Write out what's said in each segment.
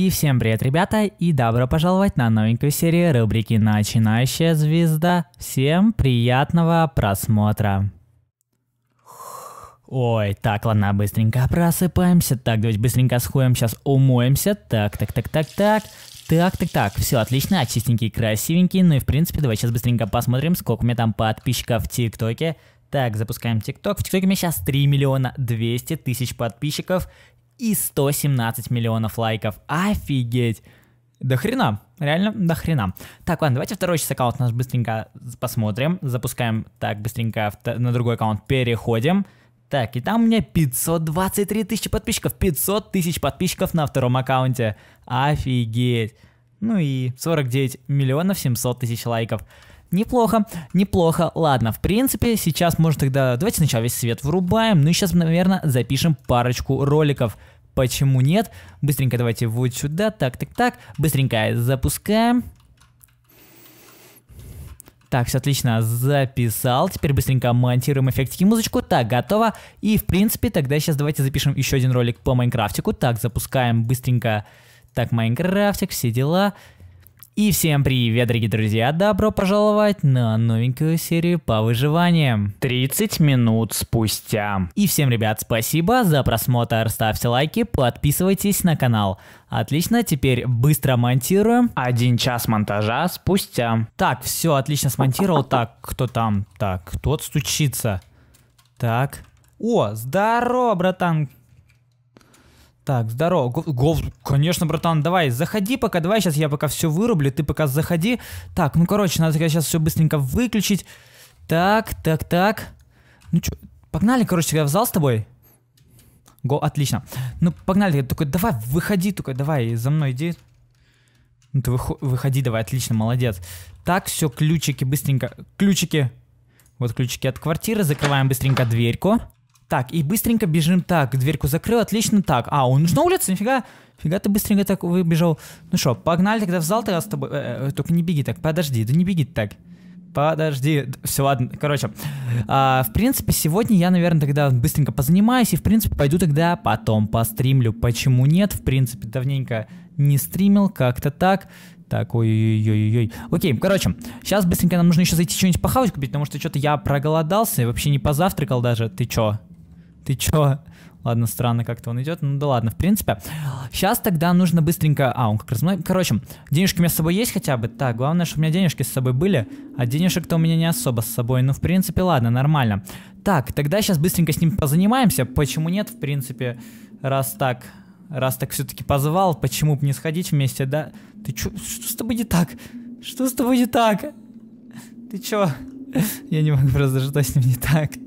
И всем привет, ребята, и добро пожаловать на новенькую серию рубрики «Начинающая звезда». Всем приятного просмотра. Ой, так, ладно, быстренько просыпаемся. Так, давайте быстренько сходим, сейчас умоемся. Так, так, так, так, так. Так, так, так, все отлично, чистенький, красивенький. Ну и в принципе, давай сейчас быстренько посмотрим, сколько у меня там подписчиков в ТикТоке. Так, запускаем ТикТок. В ТикТоке у меня сейчас 3 миллиона 200 тысяч подписчиков и 117 миллионов лайков. Офигеть! До хрена, реально до хрена. Так, ладно, давайте второй сейчас аккаунт наш быстренько посмотрим. Запускаем, так, быстренько на другой аккаунт переходим. Так, и там у меня 523 тысячи подписчиков, 500 тысяч подписчиков на втором аккаунте. Офигеть. Ну и 49 миллионов 700 тысяч лайков. Неплохо, неплохо. Ладно, в принципе, сейчас можно тогда... Давайте сначала весь свет врубаем, ну и сейчас, наверное, запишем парочку роликов. Почему нет? Быстренько давайте вот сюда, так, так, так. Быстренько запускаем. Так, все отлично, записал. Теперь быстренько монтируем эффектики музычку. Так, готово. И, в принципе, тогда сейчас давайте запишем еще один ролик по Майнкрафтику. Так, запускаем быстренько. Так, Майнкрафтик, все дела. И всем привет, дорогие друзья, добро пожаловать на новенькую серию по выживаниям. 30 минут спустя. И всем, ребят, спасибо за просмотр, ставьте лайки, подписывайтесь на канал. Отлично, теперь быстро монтируем. Один час монтажа спустя. Так, все, отлично смонтировал. Так, кто там? Так, тот стучится. Так. О, здорово, братан. Так, здорово. Гов, гов, конечно, братан, давай, заходи пока, давай, сейчас я пока все вырублю, ты пока заходи. Так, ну, короче, надо сейчас все быстренько выключить. Так, так, так. Ну, чё, погнали, короче, я в зал с тобой. Го, отлично. Ну, погнали, я такой, давай, выходи, такой, давай, за мной иди. Ну, ты выхо- выходи, давай, отлично, молодец. Так, все, ключики, быстренько, ключики. Вот ключики от квартиры, закрываем быстренько дверьку. Так, и быстренько бежим так, дверьку закрыл, отлично, так. А, он уж на улице, нифига. Фига ты быстренько так выбежал. Ну что, погнали тогда в зал тогда с тобой. Э, э, только не беги так, подожди, да не беги так. Подожди, все, ладно, короче. А, в принципе, сегодня я, наверное, тогда быстренько позанимаюсь и, в принципе, пойду тогда потом постримлю. Почему нет? В принципе, давненько не стримил, как-то так. Так, ой-ой-ой-ой. Окей, короче, сейчас быстренько нам нужно еще зайти что-нибудь похавать купить, потому что что-то я проголодался и вообще не позавтракал даже. Ты чё? ты чё? Ладно, странно как-то он идет. Ну да ладно, в принципе. Сейчас тогда нужно быстренько... А, он как раз... мой. Короче, денежки у меня с собой есть хотя бы? Так, главное, чтобы у меня денежки с собой были. А денежек-то у меня не особо с собой. Ну, в принципе, ладно, нормально. Так, тогда сейчас быстренько с ним позанимаемся. Почему нет, в принципе, раз так... Раз так все-таки позвал, почему бы не сходить вместе, да? Ты чё? Что с тобой не так? Что с тобой не так? Ты чё? Я не могу просто, что с ним не так?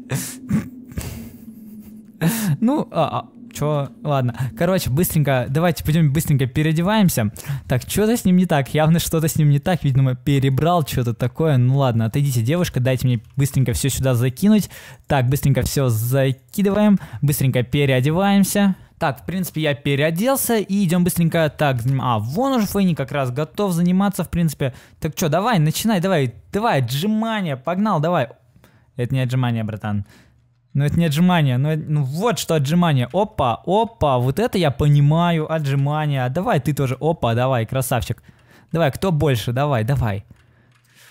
Ну, а, а, чё, ладно. Короче, быстренько, давайте пойдем быстренько переодеваемся. Так, что-то с ним не так, явно что-то с ним не так, видимо, перебрал что-то такое. Ну ладно, отойдите, девушка, дайте мне быстренько все сюда закинуть. Так, быстренько все закидываем, быстренько переодеваемся. Так, в принципе, я переоделся и идем быстренько. Так, а, вон уже Фейни как раз готов заниматься, в принципе. Так что, давай, начинай, давай, давай, отжимания, погнал, давай. Это не отжимания, братан. Но ну, это не отжимание, но ну, ну вот что отжимание. Опа, опа, вот это я понимаю, отжимание. А давай ты тоже, опа, давай, красавчик. Давай, кто больше, давай, давай.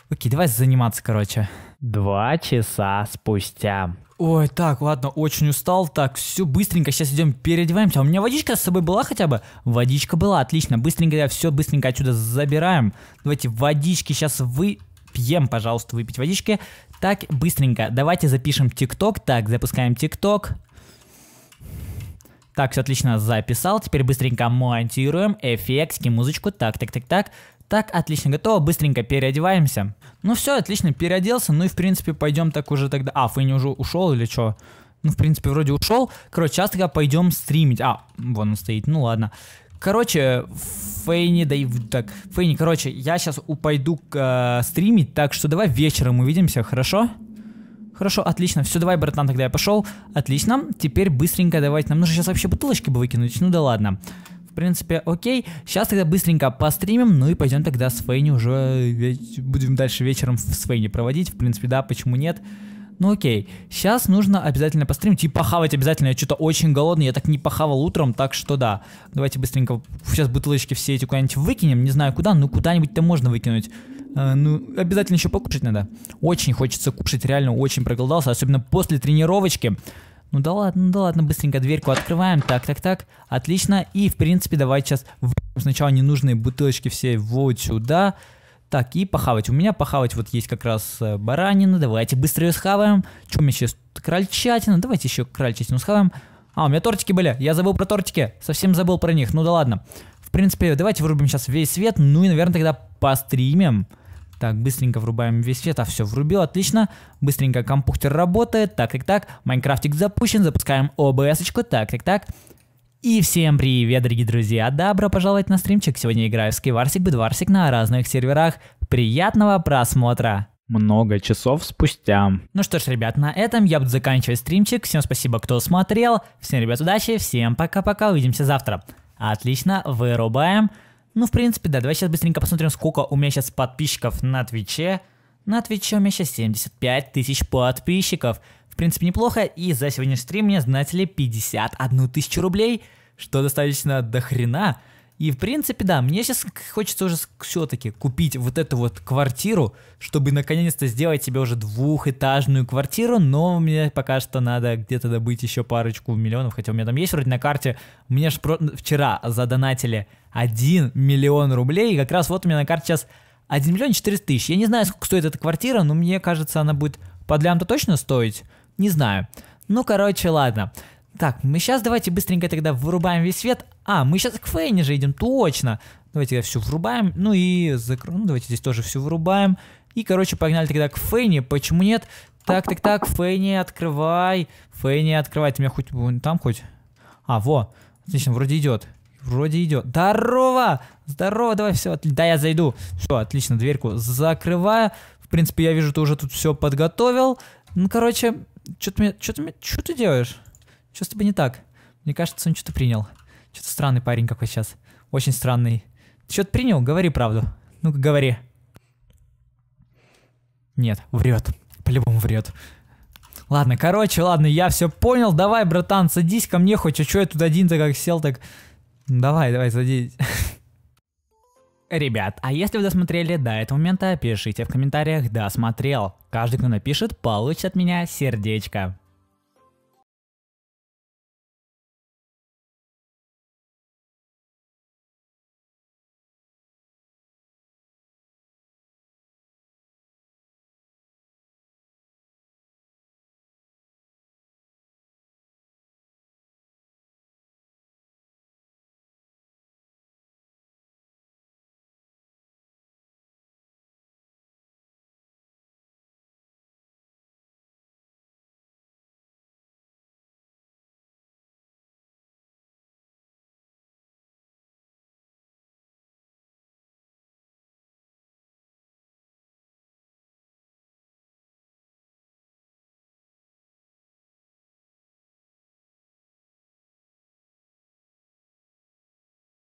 Окей, давай заниматься, короче. Два часа спустя. Ой, так, ладно, очень устал. Так, все, быстренько сейчас идем переодеваемся. А у меня водичка с собой была хотя бы? Водичка была, отлично. Быстренько, я все быстренько отсюда забираем. Давайте водички сейчас выпьем, пожалуйста, выпить водички. Так, быстренько, давайте запишем ТикТок. Так, запускаем ТикТок. Так, все отлично записал. Теперь быстренько монтируем, эффектики, музычку. Так, так, так, так. Так, отлично, готово, быстренько переодеваемся. Ну все, отлично, переоделся, ну и в принципе пойдем так уже тогда... А, Фэнни уже ушел или что? Ну, в принципе, вроде ушел. Короче, сейчас тогда пойдем стримить. А, вон он стоит, ну ладно. Короче, Фейни, да и так, Фейни, короче, я сейчас упойду к, э, стримить, так что давай вечером увидимся, хорошо? Хорошо, отлично. Все, давай, братан, тогда я пошел. Отлично. Теперь быстренько давайте. Нам нужно сейчас вообще бутылочки бы выкинуть. Ну да ладно. В принципе, окей. Сейчас тогда быстренько постримим, ну и пойдем тогда с Фейни уже... Будем дальше вечером с Фейни проводить. В принципе, да, почему нет? ну окей, сейчас нужно обязательно постримить типа, и похавать обязательно. Я что-то очень голодный, я так не похавал утром, так что да. Давайте быстренько сейчас бутылочки все эти куда-нибудь выкинем, не знаю куда, но куда-нибудь-то можно выкинуть. Э, ну, обязательно еще покушать надо. Очень хочется кушать, реально очень проголодался, особенно после тренировочки. Ну да ладно, ну да ладно, быстренько дверьку открываем. Так, так, так, отлично. И, в принципе, давайте сейчас сначала ненужные бутылочки все вот сюда. Так, и похавать. У меня похавать вот есть как раз э, баранина. Давайте быстро ее схаваем. Что мне сейчас? Крольчатина. Давайте еще крольчатину схаваем. А, у меня тортики были. Я забыл про тортики. Совсем забыл про них. Ну да ладно. В принципе, давайте врубим сейчас весь свет. Ну и, наверное, тогда постримим. Так, быстренько врубаем весь свет. А, все, врубил, отлично. Быстренько компьютер работает. Так, так, так. Майнкрафтик запущен. Запускаем ОБС-очку. Так, так, так. И всем привет, дорогие друзья! Добро пожаловать на стримчик! Сегодня играю в Skywars Бедварсик на разных серверах. Приятного просмотра! много часов спустя. Ну что ж, ребят, на этом я буду заканчивать стримчик. Всем спасибо, кто смотрел. Всем, ребят, удачи. Всем пока-пока. Увидимся завтра. Отлично, вырубаем. Ну, в принципе, да, давай сейчас быстренько посмотрим, сколько у меня сейчас подписчиков на Твиче. На Твиче у меня сейчас 75 тысяч подписчиков принципе, неплохо, и за сегодняшний стрим мне знатели 51 тысячу рублей, что достаточно до хрена. И, в принципе, да, мне сейчас хочется уже все-таки купить вот эту вот квартиру, чтобы наконец-то сделать себе уже двухэтажную квартиру, но мне пока что надо где-то добыть еще парочку миллионов, хотя у меня там есть вроде на карте, мне же вчера задонатили 1 миллион рублей, и как раз вот у меня на карте сейчас 1 миллион 400 тысяч. Я не знаю, сколько стоит эта квартира, но мне кажется, она будет под лям-то точно стоить. Не знаю. Ну, короче, ладно. Так, мы сейчас давайте быстренько тогда вырубаем весь свет. А, мы сейчас к Фейне же идем, точно. Давайте я все врубаем. Ну и закру... ну, давайте здесь тоже все вырубаем. И, короче, погнали тогда к Фейне. Почему нет? Так, так, так, Фейни, открывай. Фейни, открывай. Ты меня хоть там хоть? А, во. Отлично, вроде идет. Вроде идет. Здорово! Здорово, давай, все, отлично. Да, я зайду. Все, отлично, дверьку закрываю. В принципе, я вижу, ты уже тут все подготовил. Ну, короче, что ты, что ты, делаешь? Что с тобой не так? Мне кажется, он что-то принял. Что-то странный парень какой сейчас. Очень странный. Ты что-то принял? Говори правду. Ну-ка, говори. Нет, врет. По-любому врет. Ладно, короче, ладно, я все понял. Давай, братан, садись ко мне хоть, а что я тут один-то как сел, так... Давай, давай, садись. Ребят, а если вы досмотрели до этого момента, пишите в комментариях «досмотрел». Каждый, кто напишет, получит от меня сердечко.